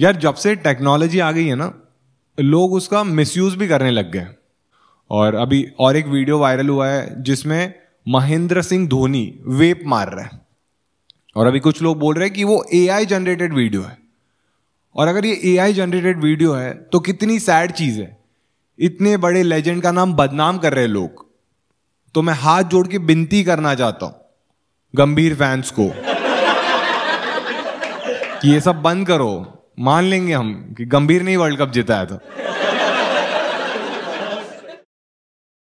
यार जब से टेक्नोलॉजी आ गई है ना लोग उसका मिसयूज भी करने लग गए और अभी और एक वीडियो वायरल हुआ है जिसमें महेंद्र सिंह धोनी वेप मार रहे है और अभी कुछ लोग बोल रहे हैं कि वो ए आई जनरेटेड वीडियो है और अगर ये ए आई जनरेटेड वीडियो है तो कितनी सैड चीज़ है इतने बड़े लेजेंड का नाम बदनाम कर रहे हैं लोग तो मैं हाथ जोड़ के विनती करना चाहता हूं गंभीर फैंस को कि ये सब बंद करो मान लेंगे हम कि गंभीर नहीं वर्ल्ड कप जीता है तो